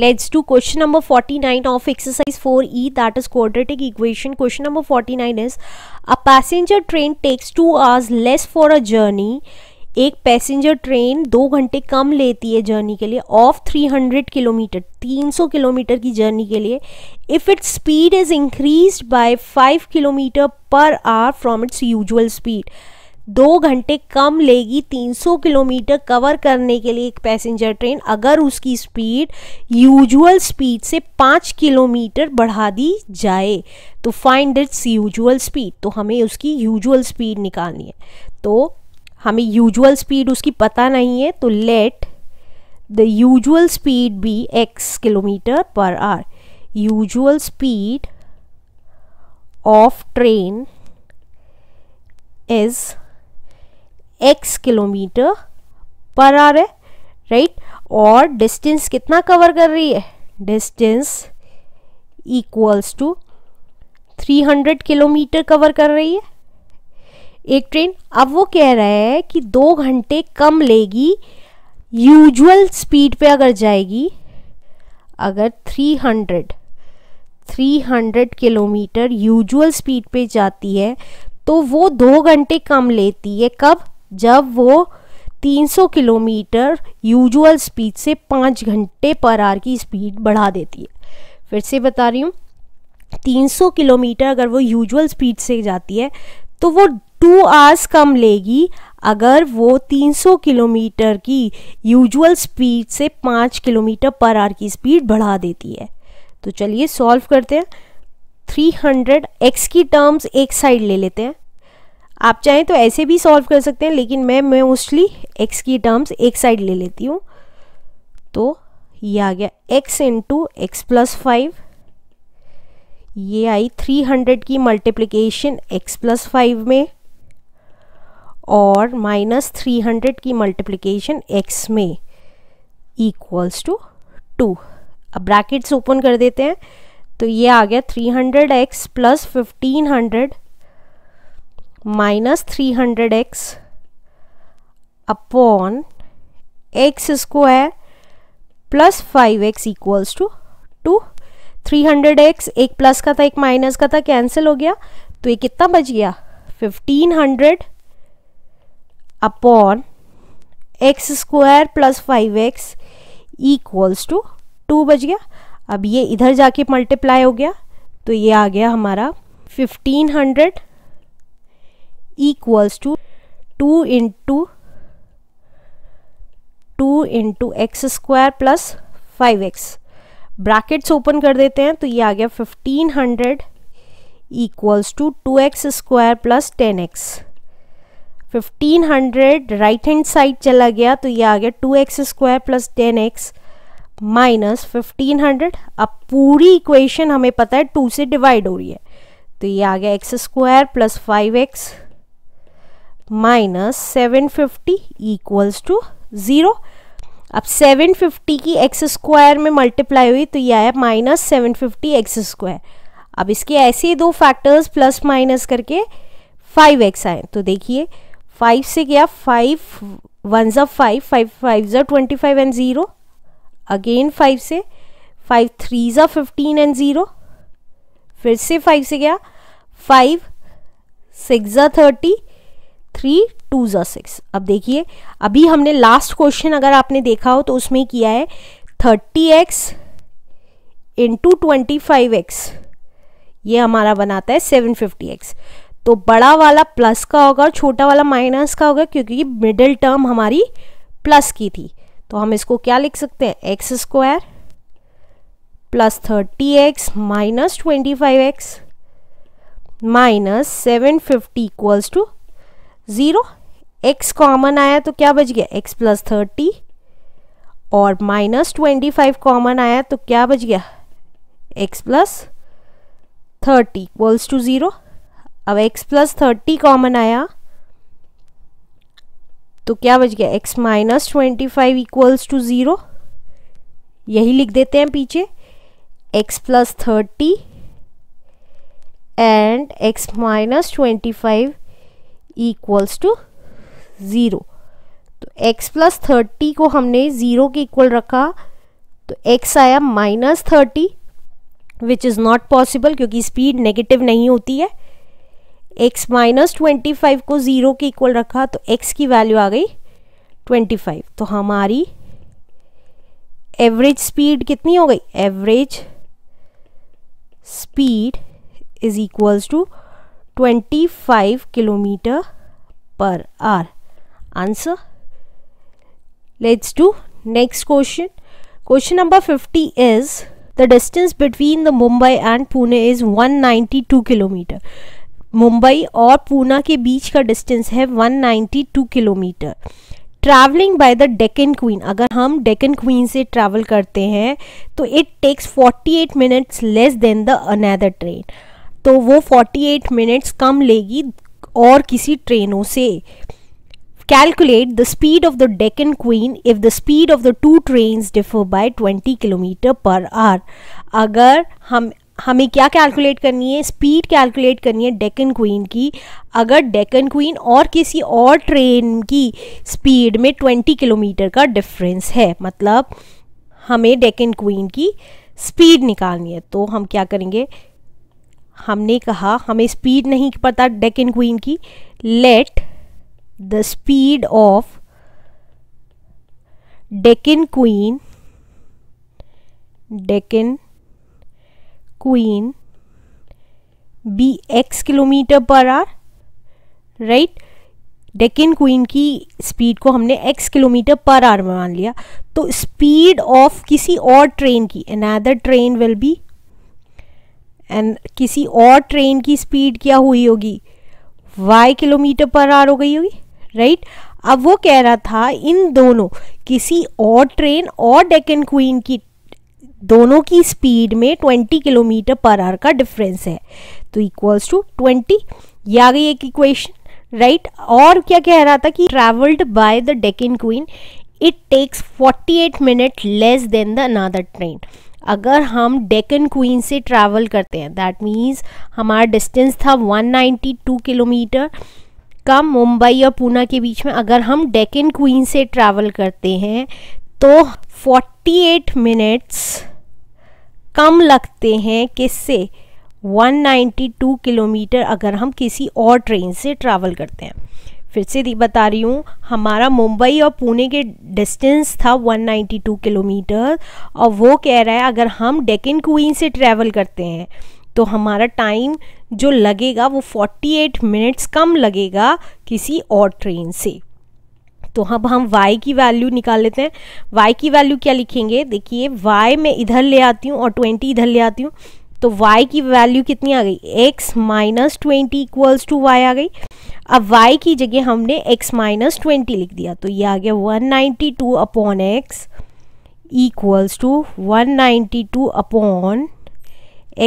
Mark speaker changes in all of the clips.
Speaker 1: Let's do question number 49 of exercise 4E that is quadratic equation. Question number 49 is a passenger train takes 2 hours less for a journey. एक passenger train दो घंटे कम लेती है journey के लिए of 300 kilometre 300 kilometre की journey के लिए if its speed is increase by 5 kilometre per hour from its usual speed दो घंटे कम लेगी 300 किलोमीटर कवर करने के लिए एक पैसेंजर ट्रेन अगर उसकी स्पीड यूजुअल स्पीड से पाँच किलोमीटर बढ़ा दी जाए तो फाइंड इट्स यूजुअल स्पीड तो हमें उसकी यूजुअल स्पीड निकालनी है तो हमें यूजुअल स्पीड उसकी पता नहीं है तो let the usual speed be x kilometre per hour usual speed of train is x kilometre per hour है राइट और डिस्टेंस कितना कवर कर रही है distance equals to 300 kilometre cover कर रही है एक ट्रेन अब वो कह रहा है कि दो घंटे कम लेगी यूजुअल स्पीड पे अगर जाएगी अगर 300 300 किलोमीटर यूजुअल स्पीड पे जाती है तो वो दो घंटे कम लेती है कब जब वो 300 किलोमीटर यूजुअल स्पीड से पाँच घंटे पर आर की स्पीड बढ़ा देती है फिर से बता रही हूँ 300 किलोमीटर अगर वो यूजुअल स्पीड से जाती है तो वो टू आवर्स कम लेगी अगर वो 300 किलोमीटर की यूजुअल स्पीड से पाँच किलोमीटर पर आर की स्पीड बढ़ा देती है तो चलिए सॉल्व करते हैं 300 एक्स की टर्म्स एक साइड ले लेते हैं आप चाहें तो ऐसे भी सॉल्व कर सकते हैं लेकिन मैं मैं मोस्टली एक्स की टर्म्स एक साइड ले लेती हूँ तो ये आ गया x into x plus five ये आई थ्री हंड्रेड की मल्टीप्लिकेशन एक्स प्लस फाइव में और माइनस थ्री हंड्रेड की मल्टीप्लिकेशन एक्स में इक्वल्स टू टू अब ब्रैकेट्स ओपन कर देते हैं तो ये आ गया three hundred x plus fifteen hundred minus three hundred x upon x square plus five x equals to two three hundred x एक प्लस का था एक माइनस का था कैंसिल हो गया तो ये कितना बच गया fifteen hundred upon x square plus five x equals to two बच गया अब ये इधर जाके मल्टीप्लाई हो गया तो ये आ गया हमारा fifteen hundred equals to 2 into 2 into x square plus five x brackets open कर देते हैं तो ये आ गया fifteen hundred equals to two x square plus ten x fifteen hundred right hand side चला गया तो ये आ गया two x square plus ten x minus fifteen hundred अब पूरी इक्वेशन हमें पता है टू से डिवाइड हो रही है तो ये आ गया x square plus five x minus seven fifty equals to zero अब सेवन फिफ्टी की एक्स स्क्वायर में मल्टीप्लाई हुई तो ये आया minus seven fifty x square अब इसके ऐसे ही दो फैक्टर्स प्लस माइनस करके फाइव एक्स आए तो देखिए फाइव से गया फाइव वन ज़ा फाइव फाइव फाइव ज़ा twenty five and zero again five से फाइव थ्री ज़ा फिफ्टीन एंड ज़ीरो फिर से फाइव से गया फाइव सिक्स ज़ा थर्टी थ्री टू ज़ा सिक्स अब देखिए अभी हमने लास्ट क्वेश्चन अगर आपने देखा हो तो उसमें किया है thirty x into twenty five x ये हमारा बनाता है सेवन फिफ्टी एक्स तो बड़ा वाला प्लस का होगा और छोटा वाला माइनस का होगा क्योंकि मिडिल टर्म हमारी प्लस की थी तो हम इसको क्या लिख सकते हैं x square plus thirty x minus twenty five x minus seven fifty equals to zero x common आया तो क्या बच गया एक्स प्लस थर्टी और माइनस ट्वेंटी फाइव कॉमन आया तो क्या बच गया x plus thirty equals to zero अब एक्स प्लस थर्टी कॉमन आया तो क्या बच गया x minus twenty five equals to zero यही लिख देते हैं पीछे x plus thirty and x minus twenty five equals to zero तो x प्लस थर्टी को हमने ज़ीरो के इक्वल रखा तो x आया minus thirty which is not possible क्योंकि स्पीड नेगेटिव नहीं होती है x माइनस ट्वेंटी फाइव को ज़ीरो के इक्वल रखा तो x की वैल्यू आ गई ट्वेंटी फाइव तो हमारी एवरेज स्पीड कितनी हो गई average speed is equals to twenty five kilometre per hour answer let's to next question question number fifty is the distance between the Mumbai and Pune is one ninety two kilometre Mumbai और पूना के बीच का distance है one ninety two kilometre travelling by the Deccan Queen अगर हम Deccan Queen से travel करते हैं तो it takes forty eight minutes less than the another train तो वो 48 मिनट्स कम लेगी और किसी ट्रेनों से calculate the speed of the Deccan Queen if the speed of the two train differ by 20 kilometre per hour अगर हम हमें क्या कैलकुलेट करनी है स्पीड कैलकुलेट करनी है डेकन क्वीन की अगर डेकन क्वीन और किसी और ट्रेन की स्पीड में 20 किलोमीटर का डिफरेंस है मतलब हमें डेकन क्वीन की स्पीड निकालनी है तो हम क्या करेंगे हमने कहा हमें स्पीड नहीं पता डेक एंड क्वीन की let the speed of Deccan Queen Deccan Queen be x kilometre per hour right Deccan Queen की स्पीड को हमने एक्स किलोमीटर पर आर मान लिया तो स्पीड ऑफ किसी और ट्रेन की another train will be and किसी और ट्रेन की स्पीड क्या हुई होगी वाई किलोमीटर पर आर हो गई होगी राइट अब वो कह रहा था इन दोनों किसी और ट्रेन और डेकन क्वीन की दोनों की स्पीड में 20 किलोमीटर पर आर का डिफरेंस है तो इक्वल्स टू 20 ये आ गई एक इक्वेशन राइट और क्या कह रहा था कि travelled by the Deccan Queen it takes 48 minute less than the another train अगर हम डेकन क्वीन से ट्रैवल करते हैं दैट मीन्स हमारा डिस्टेंस था 192 किलोमीटर का मुंबई और पूना के बीच में अगर हम डेकन क्वीन से ट्रैवल करते हैं तो 48 मिनट्स कम लगते हैं किससे 192 किलोमीटर अगर हम किसी और ट्रेन से ट्रैवल करते हैं फिर से बता रही हूँ हमारा मुंबई और पुणे के डिस्टेंस था 192 किलोमीटर और वो कह रहा है अगर हम डेकन क्वीन से ट्रैवल करते हैं तो हमारा टाइम जो लगेगा वो 48 मिनट्स कम लगेगा किसी और ट्रेन से तो अब हम y की वैल्यू निकाल लेते हैं y की वैल्यू क्या लिखेंगे देखिए y मैं इधर ले आती हूँ और 20 इधर ले आती हूँ तो y की वैल्यू कितनी आ गई x minus twenty equals to y आ गई अब y की जगह हमने x माइनस ट्वेंटी लिख दिया तो ये आ गया 192 ninety two upon x equals to one ninety two upon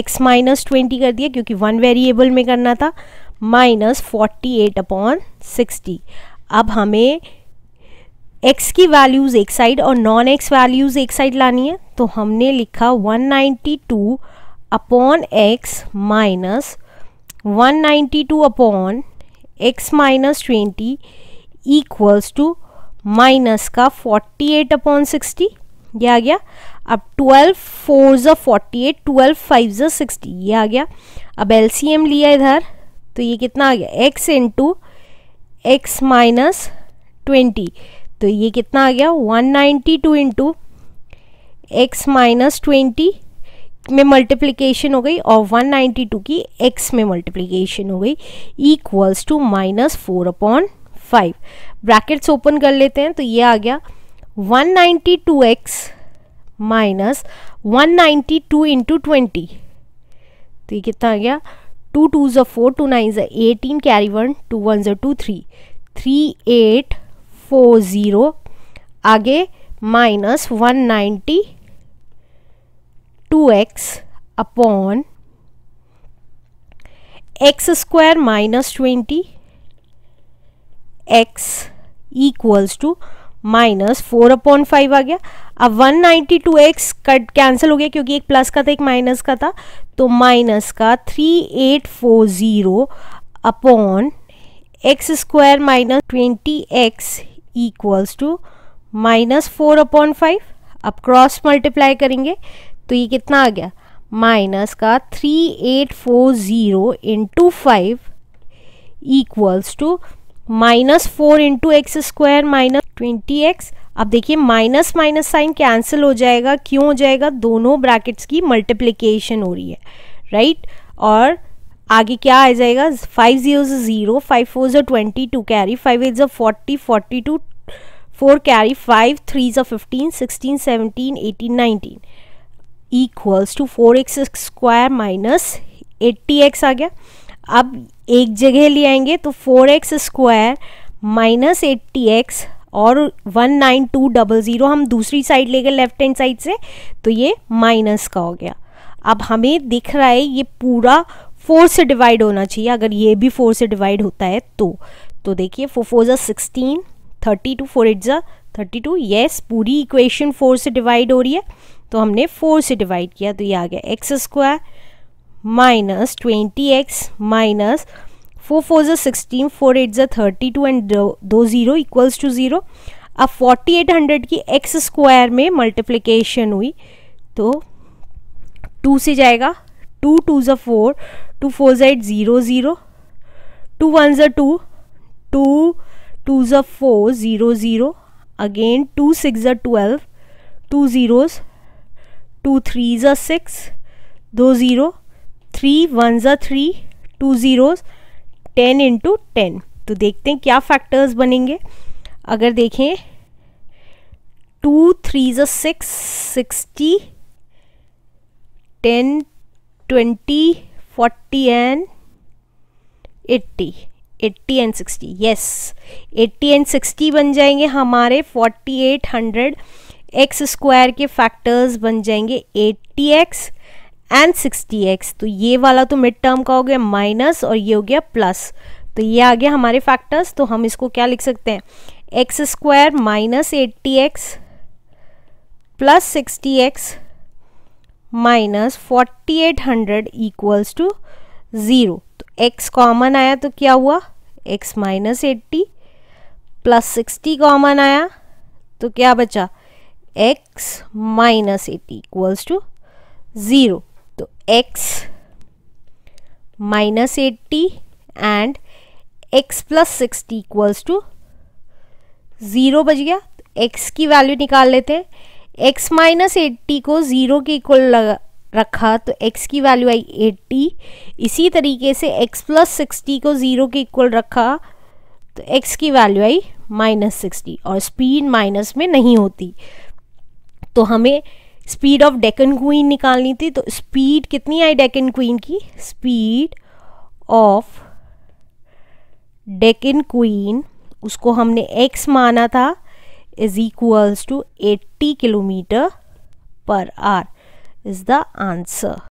Speaker 1: x minus twenty कर दिया क्योंकि वन वेरिएबल में करना था minus forty eight upon sixty अब हमें एक्स की वैल्यूज़ एक साइड और नॉन एक्स वैल्यूज़ एक साइड लानी है तो हमने लिखा 192 ninety two upon x minus one ninety two upon x minus twenty equals to minus का फोर्टी एट अपॉन सिक्सटी ये आ गया अब ट्वेल्व फोर जो फोर्टी एट ट्वेल्व फाइव जो सिक्सटी ये आ गया अब एल सी एम लिया इधर तो ये कितना आ गया x into x minus twenty तो ये कितना आ गया one ninety two into x minus twenty में मल्टीप्लीकेशन हो गई और 192 की x में मल्टीप्लीकेशन हो गई equals to minus four upon five brackets open कर लेते हैं तो ये आ गया 192x minus one into twenty तो ये कितना आ गया टू टू ज़ा फोर टू नाइन ज़ा eighteen carry one two one ज़ा two three three eight four zero आगे minus one ninety two x upon x square minus twenty x equals to minus four upon five आ गया अब one ninety two x cut cancel हो गया क्योंकि एक plus का था एक माइनस का था तो माइनस का three eight four zero upon x square minus twenty x equals to minus four upon five अब क्रॉस मल्टीप्लाई करेंगे तो ये कितना आ गया माइनस का three eight four zero into five equals to minus four into x square minus twenty x अब देखिए माइनस माइनस साइन कैंसिल हो जाएगा क्यों हो जाएगा दोनों ब्रैकेट्स की मल्टीप्लिकेशन हो रही है राइट right? और आगे क्या आ जाएगा five zero zero five four ज़ो twenty two carry five eight ज़ो forty forty two four carry five three ज़ो fifteen sixteen seventeen eighteen nineteen equals to four x square minus eighty x आ गया अब एक जगह ले आएंगे तो four x square minus eighty x और one nine two double zero हम दूसरी साइड ले गए लेफ्ट हैंड साइड से तो ये माइनस का हो गया अब हमें दिख रहा है ये पूरा फोर से डिवाइड होना चाहिए अगर ये भी फोर से डिवाइड होता है तो तो देखिए फोर फोर ज़ा sixteen thirty two four eight ज़ा थर्टी टू येस पूरी इक्वेशन फोर से डिवाइड हो रही है तो हमने फोर से डिवाइड किया तो ये आ गया x square minus twenty x minus four four जो सिक्सटीन फोर एट जो थर्टी टू एंड दो ज़ीरो इक्वल्स टू ज़ीरो अब फोर्टी एट हंड्रेड की एक्स स्क्वायर में मल्टीप्लिकेशन हुई तो टू से जाएगा टू टू जो फोर टू फोर जो eight zero zero two one जो टू टू टू जो four zero zero again two six जो twelve two zeros two three ज़ा सिक्स दो ज़ीरो थ्री वन ज़ा three two zero ten into ten तो देखते हैं क्या फैक्टर्स बनेंगे अगर देखें टू थ्री ज़ा six sixty ten twenty forty and eighty eighty and sixty yes eighty and sixty बन जाएंगे हमारे forty eight hundred x square के फैक्टर्स बन जाएंगे eighty x and sixty x तो ये वाला तो मिड टर्म का हो गया माइनस और ये हो गया प्लस तो ये आ गया हमारे फैक्टर्स तो हम इसको क्या लिख सकते हैं x square minus eighty x plus sixty x minus forty eight hundred equals to zero तो एक्स कॉमन आया तो क्या हुआ x minus eighty plus sixty common आया तो क्या बचा x minus 8 equals to 0 तो x minus 80 and x plus 60 equals to 0 बज गया x की वैल्यू निकाल लेते हैं x माइनस एट्टी को ज़ीरो के इक्वल लगा रखा तो x की वैल्यू आई 80 इसी तरीके से x प्लस सिक्सटी को ज़ीरो के इक्वल रखा तो x की वैल्यू आई माइनस सिक्सटी और स्पीड माइनस में नहीं होती तो हमें स्पीड ऑफ डेकन क्वीन निकालनी थी तो स्पीड कितनी आई डेकन क्वीन की स्पीड ऑफ डेकन क्वीन उसको हमने एक्स माना था is equals to 80 kilometre per hour is the answer